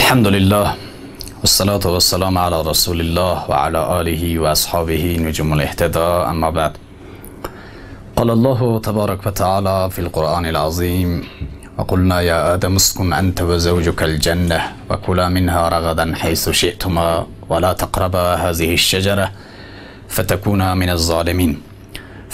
الحمد لله والصلاة والسلام على رسول الله وعلى آله وأصحابه نجم الاهتداء أما بعد قال الله تبارك وتعالى في القرآن العظيم وقلنا يا آدم اسكن أنت وزوجك الجنة وكلا منها رغدا حيث شئتما ولا تقربا هذه الشجرة فتكونا من الظالمين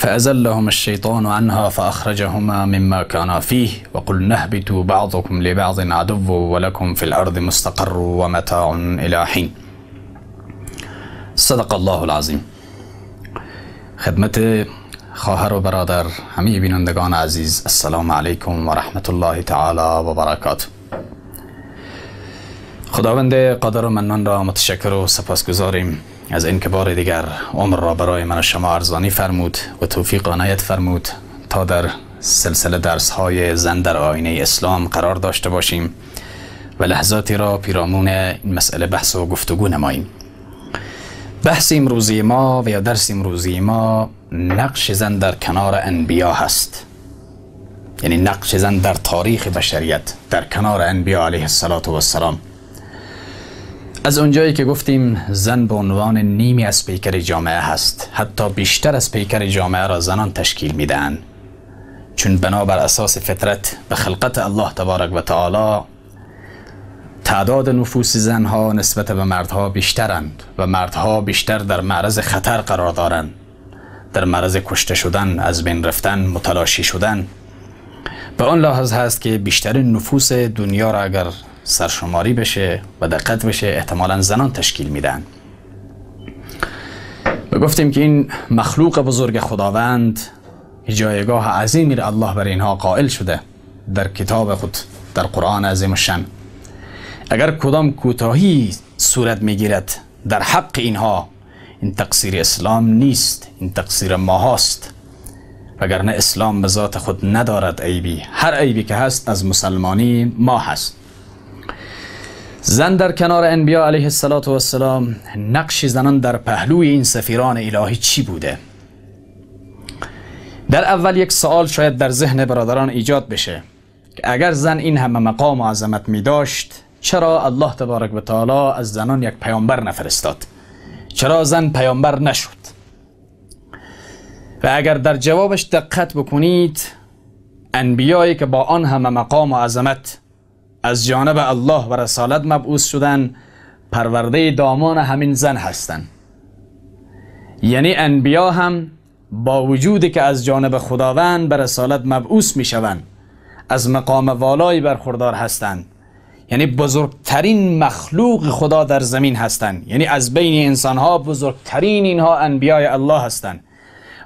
فأزلهما الشيطان عنها فأخرجهما مما كانا فيه وقلنا اهبتوا بعضكم لبعض عدو ولكم في الأرض مستقر ومتاع إلى حين صدق الله العظيم خدمة خواهر و برادر همه بینندگان عزیز السلام علیکم و رحمت الله تعالی و برکات خداوند قدر و منان را متشکر و سپاس گذاریم از این بار دیگر عمر را برای من شما ارزانی فرمود و توفیق عنایت فرمود تا در سلسله درس های زن در آینه اسلام قرار داشته باشیم و لحظاتی را پیرامون این مسئله بحث و گفتگو نماییم بحث امروزی ما و یا درس امروزی ما نقش زن در کنار انبیا هست یعنی نقش زن در تاریخ بشریت در کنار انبیا علیه السلام از اونجایی که گفتیم زن به عنوان نیمی از پیکر جامعه هست حتی بیشتر از پیکر جامعه را زنان تشکیل میدن چون بنابر اساس فطرت به خلقت الله تبارک و تعالی تعداد نفوس زنها نسبت به مردها بیشترند و مردها بیشتر در معرض خطر قرار دارند در معرض کشته شدن از بین رفتن متلاشی شدن به آن لحاظ هست که بیشترین نفوس دنیا را اگر سرشماری بشه و دقت بشه احتمالا زنان تشکیل میدن و گفتیم که این مخلوق بزرگ خداوند جایگاه عظیمی را الله بر اینها قائل شده در کتاب خود در قرآن عظیم شن اگر کدام کوتاهی صورت میگیرد در حق اینها این تقصیر اسلام نیست این تقصیر ما هاست وگرنه اسلام به ذات خود ندارد عیبی هر عیبی که هست از مسلمانی ما هست زن در کنار انبیا علیه السلام نقش زنان در پهلوی این سفیران الهی چی بوده؟ در اول یک سوال شاید در ذهن برادران ایجاد بشه که اگر زن این همه مقام و عظمت می داشت چرا الله تبارک و تعالی از زنان یک پیامبر نفرستاد چرا زن پیامبر نشد و اگر در جوابش دقت بکنید انبیایی که با آن همه مقام و عظمت از جانب الله و رسالت مبعوث شدن پرورده دامان همین زن هستند یعنی انبیا هم با وجودی که از جانب خداوند به رسالت مبعوث می شوند از مقام والایی برخوردار هستند یعنی بزرگترین مخلوق خدا در زمین هستند یعنی از بین انسان ها بزرگترین اینها انبیای الله هستند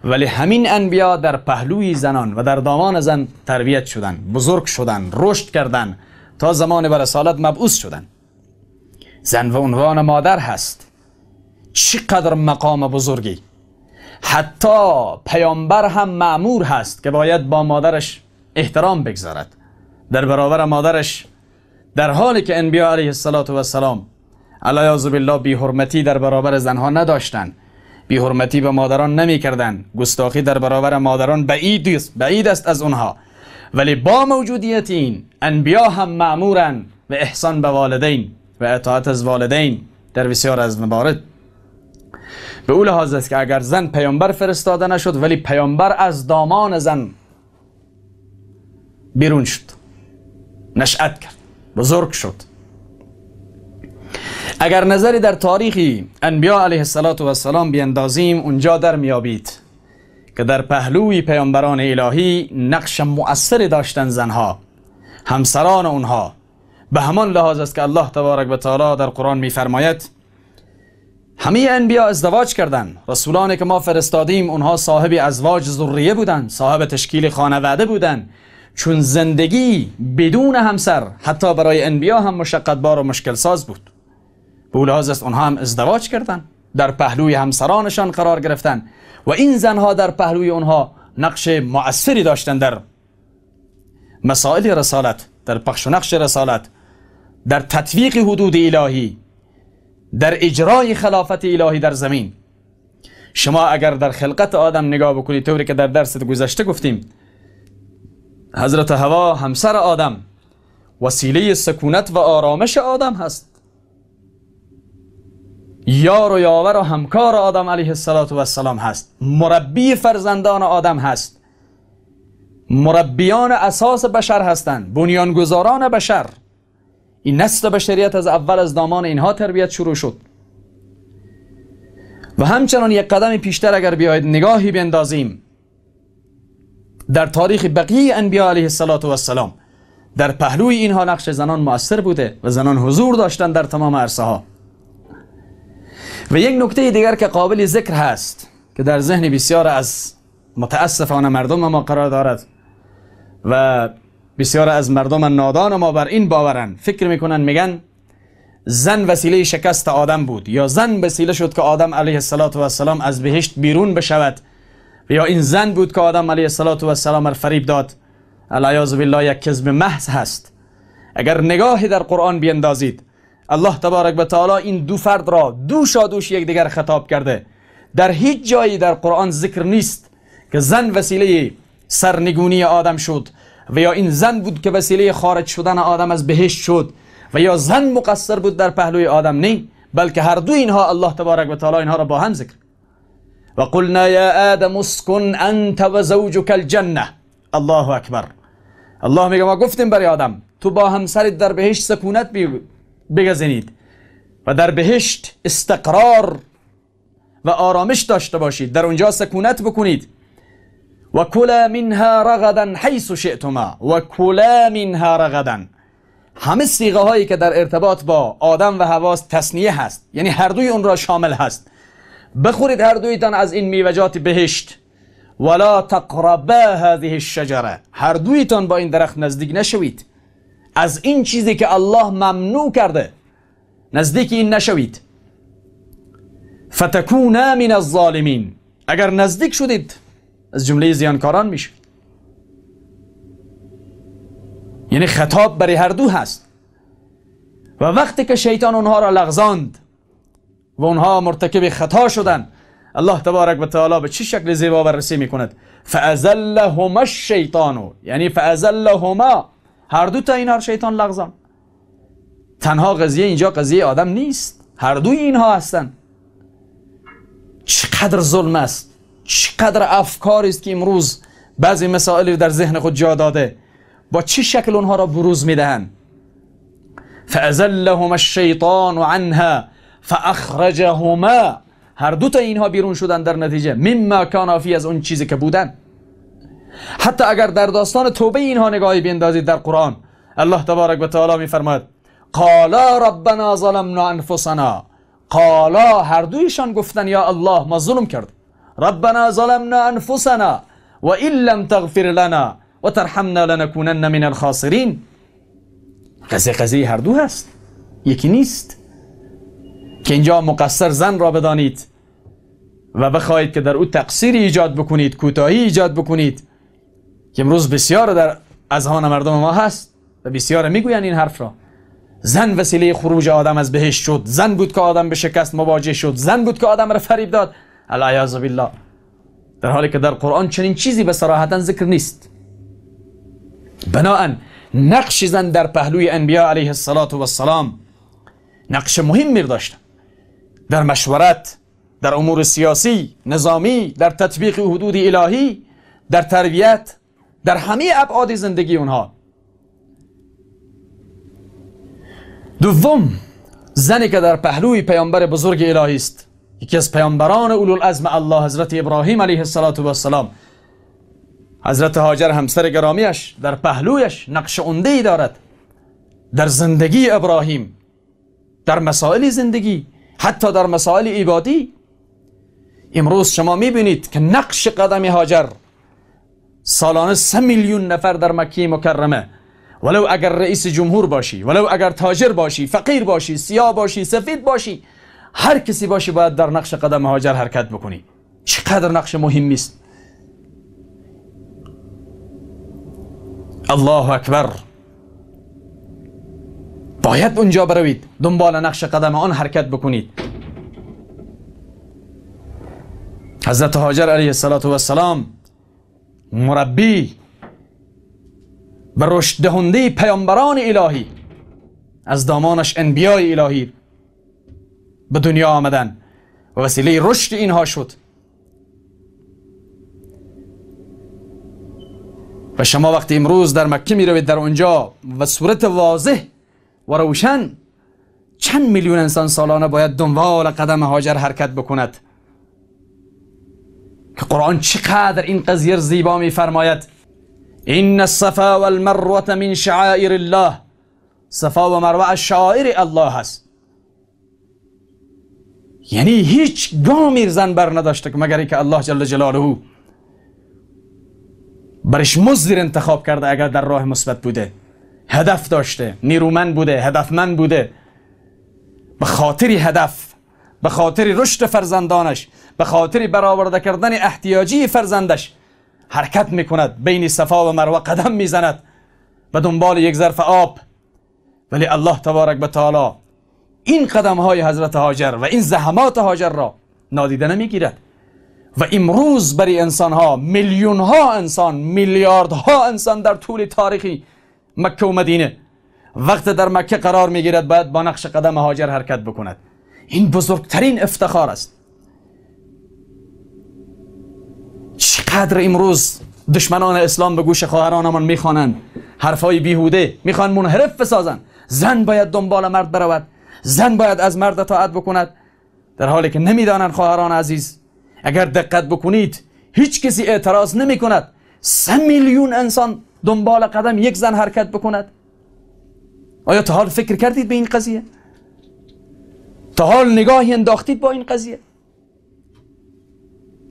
ولی همین انبیا در پهلوی زنان و در دامان زن تربیت شدند، بزرگ شدند، رشد کردند تا زمان به رسالت مبعوث شدن زن و عنوان مادر هست چقدر مقام بزرگی حتی پیامبر هم معمور هست که باید با مادرش احترام بگذارد در برابر مادرش در حالی که انبیاء علیه السلام علیه بالله بی حرمتی در برابر زنها نداشتند بی حرمتی به مادران نمی کردن. گستاخی در برابر مادران است بعید است از اونها ولی با موجودیت این انبیا هم معمورن به احسان به والدین و اطاعت از والدین در بسیار از مبارد. به اول لحاظ است که اگر زن پیامبر فرستاده نشد ولی پیامبر از دامان زن بیرون شد نشأت کرد بزرگ شد اگر نظری در تاریخی انبیا علیه السلام بیندازیم اونجا در میابید که در پهلوی پیامبران الهی نقش مؤثری داشتن زنها همسران اونها به همان لحاظ است که الله تبارک و تعالی در قرآن میفرماید همه انبیا ازدواج کردند رسولانی که ما فرستادیم اونها صاحب ازواج ذریه بودند صاحب تشکیل خانواده بودند چون زندگی بدون همسر حتی برای انبیا هم مشقت بار و مشکل ساز بود به لحاظ است اونها هم ازدواج کردند در پهلوی همسرانشان قرار گرفتند و این زنها در پهلوی آنها نقش مؤثری داشتند در مسائل رسالت در پخش و نقش رسالت در تطویق حدود الهی در اجرای خلافت الهی در زمین شما اگر در خلقت آدم نگاه بکنید طوری که در درس گذشته گفتیم حضرت هوا همسر آدم وسیله سکونت و آرامش آدم هست یار و یاور و همکار آدم علیه السلام هست مربی فرزندان آدم هست مربیان اساس بشر هستند بنیانگذاران بشر این نسل بشریت از اول از دامان اینها تربیت شروع شد و همچنان یک قدم پیشتر اگر بیاید نگاهی بیندازیم، در تاریخ بقیه انبیا علیه السلام در پهلوی اینها نقش زنان مؤثر بوده و زنان حضور داشتند در تمام عرصه ها و یک نکته دیگر که قابل ذکر هست که در ذهن بسیار از متاسفانه مردم ما قرار دارد و بسیار از مردم نادان ما بر این باورن فکر میکنن میگن زن وسیله شکست آدم بود یا زن وسیله شد که آدم علیه السلام از بهشت بیرون بشود یا این زن بود که آدم علیه السلام را فریب داد العیاذ بالله یک کذب محض هست اگر نگاهی در قرآن بیندازید الله تبارک و تعالی این دو فرد را شادوش یک یکدیگر خطاب کرده در هیچ جایی در قرآن ذکر نیست که زن وسیله سرنگونی آدم شد و یا این زن بود که وسیله خارج شدن آدم از بهشت شد و یا زن مقصر بود در پهلوی آدم نی بلکه هر دو اینها الله تبارک و تعالی اینها را با هم ذکر و قلنا یا آدم اسکن انت و زوجک الجنه الله اکبر الله میگه ما گفتیم برای آدم تو با همسرت در بهشت سکونت بگزینید و در بهشت استقرار و آرامش داشته باشید در اونجا سکونت بکنید و کلا منها رغدا حیث شئتما و کلا منها رغدا همه سیغه هایی که در ارتباط با آدم و حواس تسنیه هست یعنی هر دوی اون را شامل هست بخورید هر از این میوجات بهشت ولا تقربا هذه الشجره هر تان با این درخت نزدیک نشوید از این چیزی که الله ممنوع کرده نزدیک این نشوید فتکونا من الظالمین اگر نزدیک شدید از جمله زیانکاران میشه یعنی خطاب برای هر دو هست و وقتی که شیطان اونها را لغزاند و اونها مرتکب خطا شدن الله تبارک و تعالی به چه شکل زیبا بررسی میکند فازلهما الشیطان یعنی فازلهما هر دو تا اینها شیطان لغزان تنها قضیه اینجا قضیه آدم نیست هر دوی اینها هستن چقدر ظلم است چقدر افکار است که امروز بعضی مسائلی در ذهن خود جا داده با چه شکل اونها را بروز میدهند فازلهم الشیطان عنها فاخرجهما هر دو تا اینها بیرون شدن در نتیجه مما کان از اون چیزی که بودن حتی اگر در داستان توبه اینها نگاهی بیندازید در قرآن الله تبارک و تعالی میفرماید قالا ربنا ظلمنا انفسنا قالا هر دویشان گفتن یا الله ما ظلم کرد ربنا ظلمنا انفسنا و این لم تغفر لنا و ترحمنا لنکونن من الخاسرین قضی قضیه هر دو هست یکی نیست که اینجا مقصر زن را بدانید و بخواهید که در او تقصیری ایجاد بکنید کوتاهی ایجاد بکنید که امروز بسیار در اذهان مردم ما هست و بسیار میگوین این حرف را زن وسیله خروج آدم از بهشت شد زن بود که آدم به شکست مواجه شد زن بود که آدم را فریب داد الایاذ بالله در حالی که در قرآن چنین چیزی به صراحتا ذکر نیست بناا نقش زن در پهلوی انبیا علیه السلام نقش مهمی داشت در مشورت در امور سیاسی نظامی در تطبیق حدود الهی در تربیت در همه ابعاد زندگی اونها دوم زنی که در پهلوی پیامبر بزرگ الهی است یکی از پیامبران اولو العزم الله حضرت ابراهیم علیه السلام حضرت هاجر همسر گرامیش در پهلویش نقش ای دارد در زندگی ابراهیم در مسائل زندگی حتی در مسائل عبادی امروز شما میبینید که نقش قدم هاجر سالانه سه میلیون نفر در مکه مکرمه ولو اگر رئیس جمهور باشی ولو اگر تاجر باشی فقیر باشی سیاه باشی سفید باشی هر کسی باشی باید در نقش قدم هاجر حرکت بکنی چقدر نقش مهمی است الله اکبر باید اونجا بروید دنبال نقش قدم آن حرکت بکنید حضرت هاجر علیه السلام مربی و رشد دهنده پیامبران الهی از دامانش انبیای الهی به دنیا آمدن و وسیله رشد اینها شد و شما وقتی امروز در مکه می روید در اونجا و صورت واضح و روشن چند میلیون انسان سالانه باید دنبال قدم هاجر حرکت بکند که قرآن چقدر این قضیه زیبا میفرماید این الصفا والمروه من شعائر الله صفا و مروه از شعائر الله هست یعنی هیچ گامی زن بر نداشته که مگر که الله جل جلاله برش مزدیر انتخاب کرده اگر در راه مثبت بوده هدف داشته نیرومند بوده هدفمند بوده به خاطری هدف به خاطر رشد فرزندانش به خاطر برآورده کردن احتیاجی فرزندش حرکت میکند بین صفا و مروه قدم میزند به دنبال یک ظرف آب ولی الله تبارک به تعالی این قدم های حضرت هاجر و این زحمات هاجر را نادیده نمیگیرد و امروز برای انسان ها میلیون ها انسان میلیارد ها انسان در طول تاریخی مکه و مدینه وقت در مکه قرار میگیرد باید با نقش قدم هاجر حرکت بکند این بزرگترین افتخار است چقدر امروز دشمنان اسلام به گوش خواهرانمان میخوانند حرفهای بیهوده میخوان منحرف بسازند زن باید دنبال مرد برود زن باید از مرد اطاعت بکند در حالی که نمیدانند خواهران عزیز اگر دقت بکنید هیچ کسی اعتراض نمی کند سه میلیون انسان دنبال قدم یک زن حرکت بکند آیا تا حال فکر کردید به این قضیه؟ تا حال نگاهی انداختید با این قضیه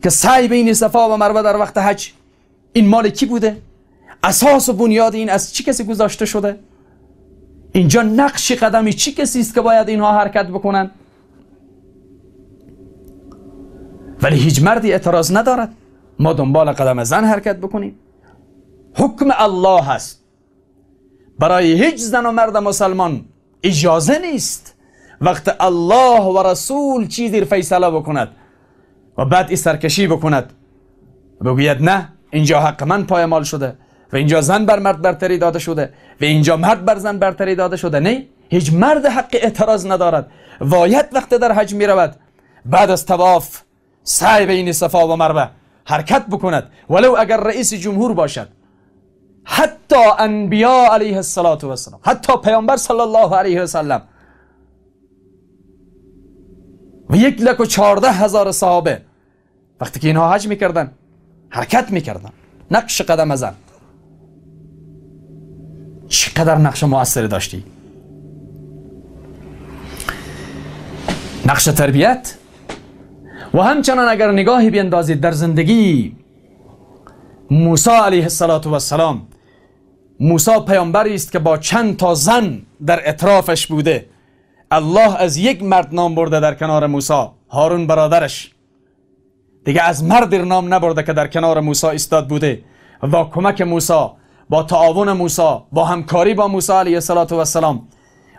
که سعی بین صفا و مروه در وقت حج این مال کی بوده اساس و بنیاد این از چی کسی گذاشته شده اینجا نقش قدمی چی کسی است که باید اینها حرکت بکنن ولی هیچ مردی اعتراض ندارد ما دنبال قدم زن حرکت بکنیم حکم الله هست برای هیچ زن و مرد مسلمان اجازه نیست وقت الله و رسول چیزی فیصله بکند و بعد این سرکشی بکند بگوید نه اینجا حق من پایمال شده و اینجا زن بر مرد برتری داده شده و اینجا مرد بر زن برتری داده شده نه هیچ مرد حق اعتراض ندارد وایت وقت در حج می رود بعد از تواف سعی این صفا و مروه حرکت بکند ولو اگر رئیس جمهور باشد حتی انبیا علیه السلام حتی پیامبر صلی الله علیه وسلم و یک لک و چارده هزار صحابه وقتی که اینها حج میکردن حرکت میکردن نقش قدم ازن چقدر نقش موثری داشتی نقش تربیت و همچنان اگر نگاهی بیندازید در زندگی موسی علیه السلام موسی پیامبری است که با چند تا زن در اطرافش بوده الله از یک مرد نام برده در کنار موسی هارون برادرش دیگه از مرد نام نبرده که در کنار موسی استاد بوده و با کمک موسی با تعاون موسی با همکاری با موسی علیه السلام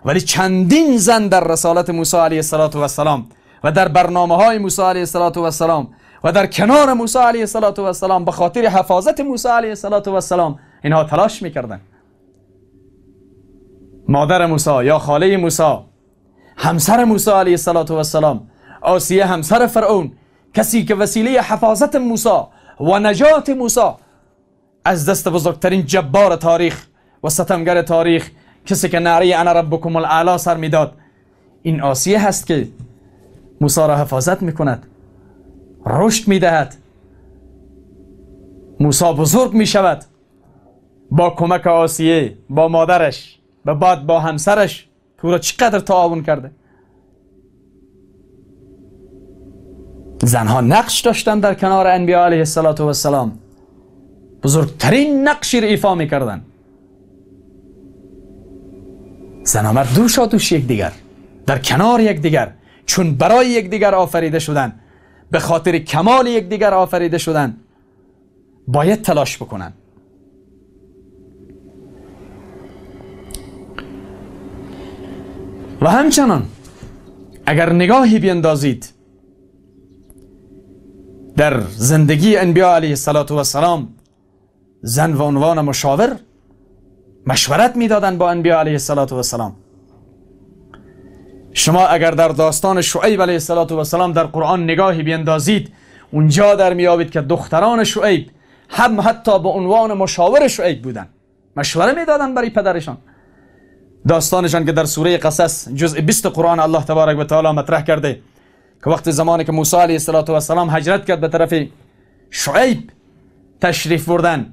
ولی چندین زن در رسالت موسی علیه السلام و در برنامه های موسی علیه السلام و در کنار موسی علیه السلام به خاطر حفاظت موسی علیه السلام اینها تلاش میکردن مادر موسی یا خاله موسی همسر موسی علیه السلام آسیه همسر فرعون کسی که وسیله حفاظت موسی و نجات موسی از دست بزرگترین جبار تاریخ و ستمگر تاریخ کسی که نعره انا ربکم الاعلا سر میداد این آسیه هست که موسی را حفاظت میکند رشد میدهد موسی بزرگ میشود با کمک آسیه با مادرش به بعد با همسرش که او را چقدر تعاون کرده زنها نقش داشتن در کنار انبیاء علیه السلام بزرگترین نقشی را ایفا می کردن زنها مرد دوش دوش یک دیگر در کنار یک دیگر چون برای یک دیگر آفریده شدن به خاطر کمال یک دیگر آفریده شدن باید تلاش بکنن و همچنان اگر نگاهی بیندازید در زندگی انبیاء علیه السلام زن و عنوان مشاور مشورت میدادند با انبیاء علیه السلام شما اگر در داستان شعیب علیه السلام در قرآن نگاهی بیندازید اونجا در میابید که دختران شعیب هم حتی به عنوان مشاور شعیب بودن مشوره میدادن برای پدرشان داستانشان که در سوره قصص جزء 20 قرآن الله تبارک و تعالی مطرح کرده که وقت زمانی که موسی علیه السلام هجرت کرد به طرف شعیب تشریف بردن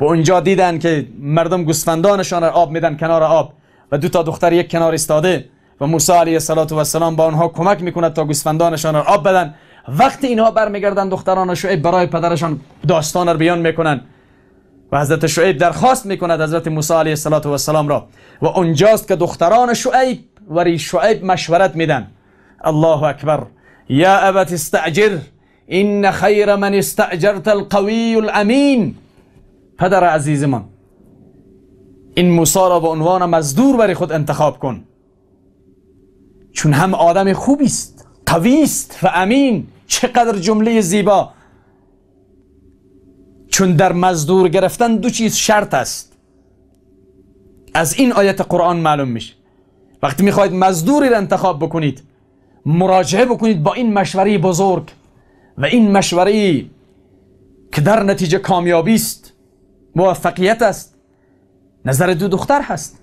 و اونجا دیدن که مردم گوسفندانشان را آب میدن کنار آب و دو تا دختر یک کنار ایستاده و موسی علیه السلام با آنها کمک میکند تا گوسفندانشان را آب بدن وقتی اینها برمیگردن دختران شعیب برای پدرشان داستان را بیان میکنن و حضرت شعیب درخواست میکند حضرت موسی علیه السلام را و اونجاست که دختران شعیب وری شعیب مشورت میدن الله اکبر یا ابت استعجر این خیر من استعجرت القوی الامین پدر عزیز من این موسی را به عنوان مزدور برای خود انتخاب کن چون هم آدم خوبی است و امین چقدر جمله زیبا چون در مزدور گرفتن دو چیز شرط است از این آیت قرآن معلوم میشه وقتی میخواید مزدوری را انتخاب بکنید مراجعه بکنید با این مشوره بزرگ و این مشوره که در نتیجه کامیابی است موفقیت است نظر دو دختر هست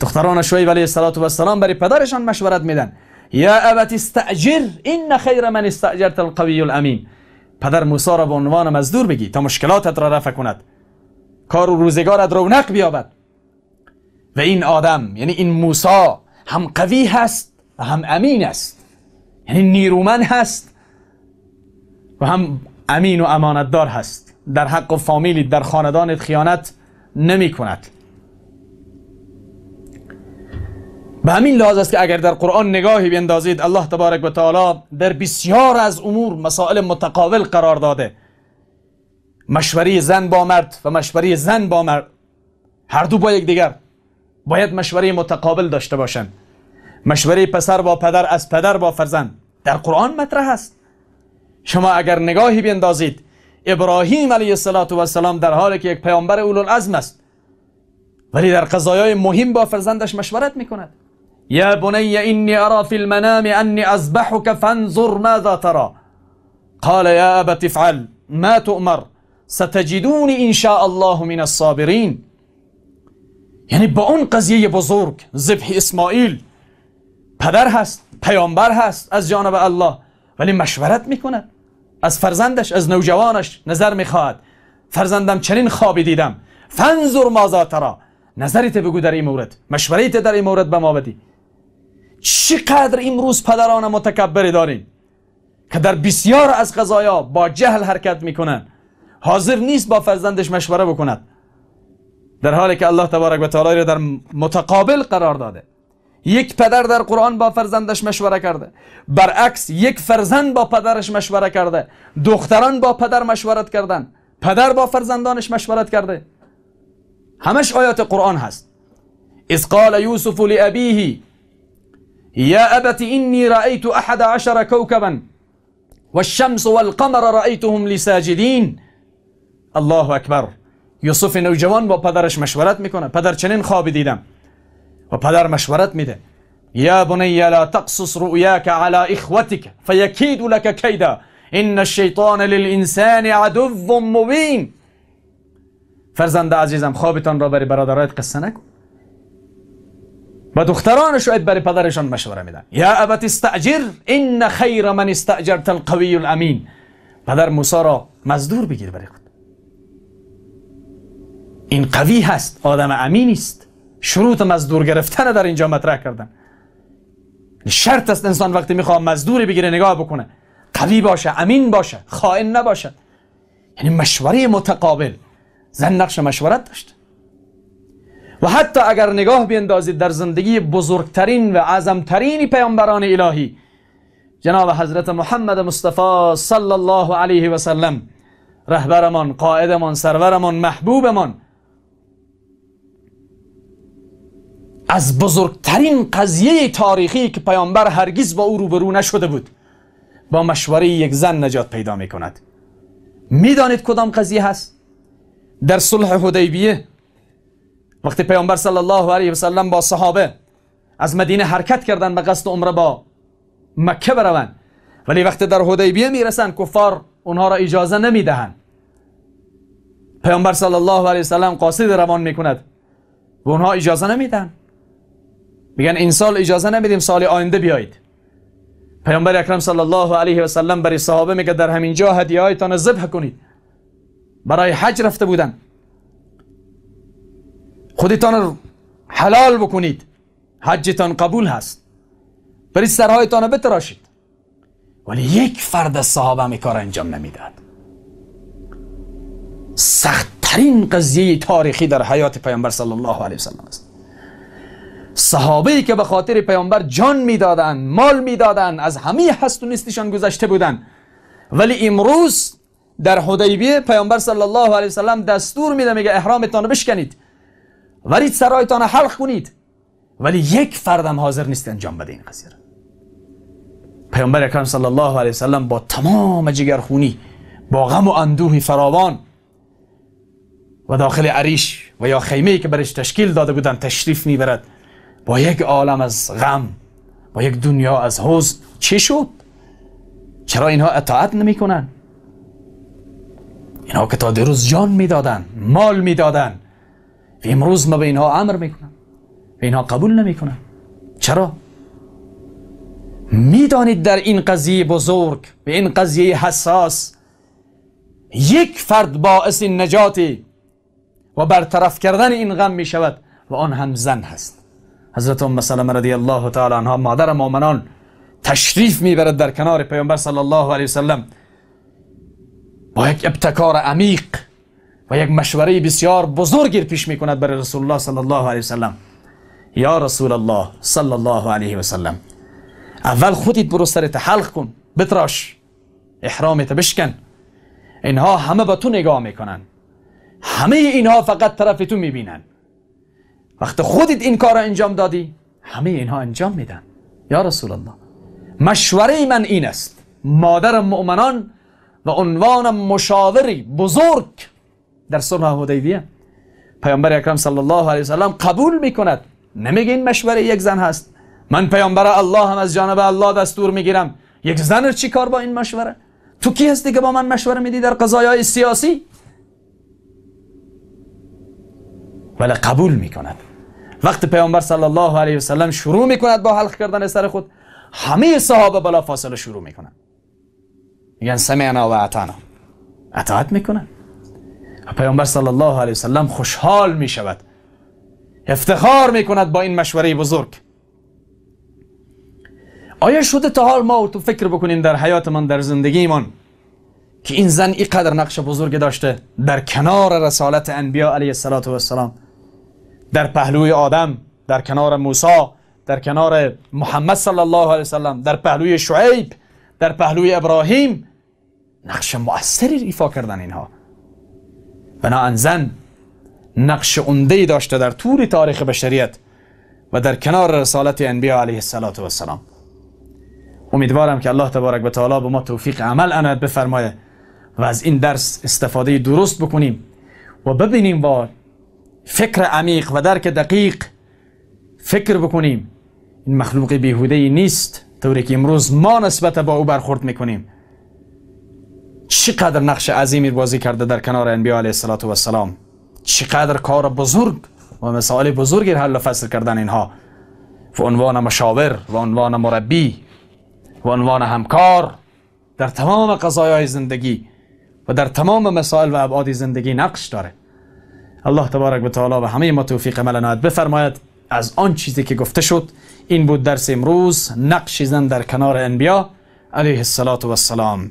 دختران صلات علیه سلام برای پدرشان مشورت میدن یا ابت استعجر این خیر من استعجرت القوی الامین پدر موسی را به عنوان مزدور بگی تا مشکلاتت را رفع کند کار و روزگارت رونق بیابد و این آدم یعنی این موسی هم قوی هست و هم امین است یعنی نیرومن هست و هم امین و امانتدار هست در حق و فامیلی در خاندانت خیانت نمی کند به همین لحاظ است که اگر در قرآن نگاهی بیندازید الله تبارک و تعالی در بسیار از امور مسائل متقابل قرار داده مشوری زن با مرد و مشوری زن با مرد هر دو با یک دیگر باید مشوری متقابل داشته باشند مشوری پسر با پدر از پدر با فرزند در قرآن مطرح است شما اگر نگاهی بیندازید ابراهیم علیه السلام در حالی که یک پیامبر اولوالعزم است ولی در قضایای مهم با فرزندش مشورت میکند يا بني إني أرى في المنام أني أذبحك فانظر ماذا ترى قال يا أبت افعل ما تؤمر ستجدوني إن شاء الله من الصابرين يعني بأون اون بزرگ ذبح اسماعیل پدر هست پیامبر هست از جانب الله ولی مشورت میکند از فرزندش از نوجوانش نظر میخواهد فرزندم چنین خوابی دیدم فنزور مازاترا نظریت بگو در این مورد مشوریت در این مورد به ما بدی چقدر امروز پدران متکبری داریم که در بسیار از قضایا با جهل حرکت میکنن حاضر نیست با فرزندش مشوره بکند در حالی که الله تبارک و تعالی را در متقابل قرار داده یک پدر در قرآن با فرزندش مشوره کرده برعکس یک فرزند با پدرش مشوره کرده دختران با پدر مشورت کردن پدر با فرزندانش مشورت کرده همش آیات قرآن هست اذ قال یوسف لابیه يا أبت إني رأيت أحد عشر كوكبا والشمس والقمر رأيتهم لساجدين الله أكبر یوسف نوجوان با پدرش مشورت میکنه پدر چنین خواب دیدم و پدر مشورت میده یا بني لا تقصص رؤياك على اخوتك فيكيد لك كيدا ان الشيطان للانسان عدو مبين فرزند عزیزم خوابتان را برای برادرات قصه نکن و دخترانش اید برای پدرشان مشوره میدن یا ابت استعجر این خیر من استعجرت القوی الامین پدر موسی را مزدور بگیر برای خود این قوی هست آدم امین است شروط مزدور گرفتن در اینجا مطرح کردن شرط است انسان وقتی میخواه مزدور بگیره نگاه بکنه قوی باشه امین باشه خائن نباشه یعنی مشوره متقابل زن نقش مشورت داشت و حتی اگر نگاه بیندازید در زندگی بزرگترین و عظمترین پیامبران الهی جناب حضرت محمد مصطفی صلی الله علیه و سلم رهبرمان قائدمان سرورمان محبوبمان از بزرگترین قضیه تاریخی که پیامبر هرگز با او روبرو نشده بود با مشوره یک زن نجات پیدا می کند کدام قضیه هست؟ در صلح حدیبیه وقتی پیامبر صلی الله علیه و سلم با صحابه از مدینه حرکت کردن به قصد عمره با مکه بروند ولی وقتی در حدیبیه میرسن کفار اونها را اجازه نمیدهند پیامبر صلی الله علیه و سلم قاصد روان میکند و اونها اجازه نمیدن میگن این سال اجازه نمیدیم سال آینده بیایید پیامبر اکرم صلی الله علیه و سلم برای صحابه میگه در همین جا هایتان ذبح کنید برای حج رفته بودن خودتان رو حلال بکنید حجتان قبول هست برید سرهایتان رو بتراشید ولی یک فرد از صحابه هم کار انجام نمیداد سختترین قضیه تاریخی در حیات پیامبر صلی الله علیه وسلم است صحابه ای که به خاطر پیامبر جان میدادند مال میدادند از همه هست و نیستشان گذشته بودند ولی امروز در حدیبیه پیامبر صلی الله علیه وسلم دستور میده میگه احرامتان رو بشکنید ورید سرایتان حلق کنید ولی یک فردم حاضر نیست انجام بده این قضیه پیامبر اکرم صلی الله علیه وسلم با تمام جگرخونی با غم و اندوه فراوان و داخل عریش و یا خیمه که برش تشکیل داده بودن تشریف میبرد با یک عالم از غم با یک دنیا از حوز چه شد؟ چرا اینها اطاعت نمیکنن؟ اینها که تا دیروز جان میدادن مال میدادن امروز ما به اینها امر میکنم به اینها قبول نمیکنم چرا؟ میدانید در این قضیه بزرگ به این قضیه حساس یک فرد باعث نجات و برطرف کردن این غم می شود و آن هم زن هست حضرت ام سلم رضی الله تعالی عنها مادر مؤمنان تشریف میبرد در کنار پیامبر صلی الله علیه وسلم با یک ابتکار عمیق و یک مشوره بسیار بزرگی پیش می کند برای رسول الله صلی الله علیه وسلم یا رسول الله صلی الله علیه وسلم اول خودت برو سرت حلق کن بتراش احرامت بشکن اینها همه به تو نگاه میکنن همه اینها فقط طرف تو میبینن وقتی خودت این کار انجام دادی همه اینها انجام میدن یا رسول الله مشوره من این است مادر مؤمنان و عنوان مشاوری بزرگ در صلح حدیبیه پیامبر اکرم صلی الله علیه وسلم قبول میکند نمیگه این مشوره یک زن هست من پیامبر الله هم از جانب الله دستور میگیرم یک زن چی کار با این مشوره تو کی هستی که با من مشوره میدی در قضایای سیاسی ولی قبول میکند وقتی پیامبر صلی الله علیه وسلم شروع میکند با حلق کردن سر خود همه صحابه بلا فاصله شروع میکنند میگن سمعنا و اطعنا اطاعت میکنند پیامبر صلی الله علیه وسلم خوشحال می شود افتخار می کند با این مشوره بزرگ آیا شده تا حال ما و تو فکر بکنیم در حیاتمان در زندگیمان که این زن اینقدر نقش بزرگ داشته در کنار رسالت انبیا علیه السلام در پهلوی آدم در کنار موسی در کنار محمد صلی الله علیه وسلم در پهلوی شعیب در پهلوی ابراهیم نقش مؤثری ایفا کردن اینها بنا زن نقش عمده داشته در طول تاریخ بشریت و در کنار رسالت انبیا علیه السلام امیدوارم که الله تبارک و تعالی به ما توفیق عمل عنایت بفرمایه و از این درس استفاده درست بکنیم و ببینیم با فکر عمیق و درک دقیق فکر بکنیم این مخلوق بیهوده ای نیست طوری که امروز ما نسبت با او برخورد میکنیم چقدر نقش عظیمی بازی کرده در کنار انبیاء علیه السلام و سلام چقدر کار بزرگ و مسائل بزرگی حل و فصل کردن اینها و عنوان مشاور و عنوان مربی و عنوان همکار در تمام قضایای زندگی و در تمام مسائل و ابعاد زندگی نقش داره الله تبارک و تعالی و همه ما توفیق عمل بفرماید از آن چیزی که گفته شد این بود درس امروز نقش زن در کنار انبیا علیه السلام و السلام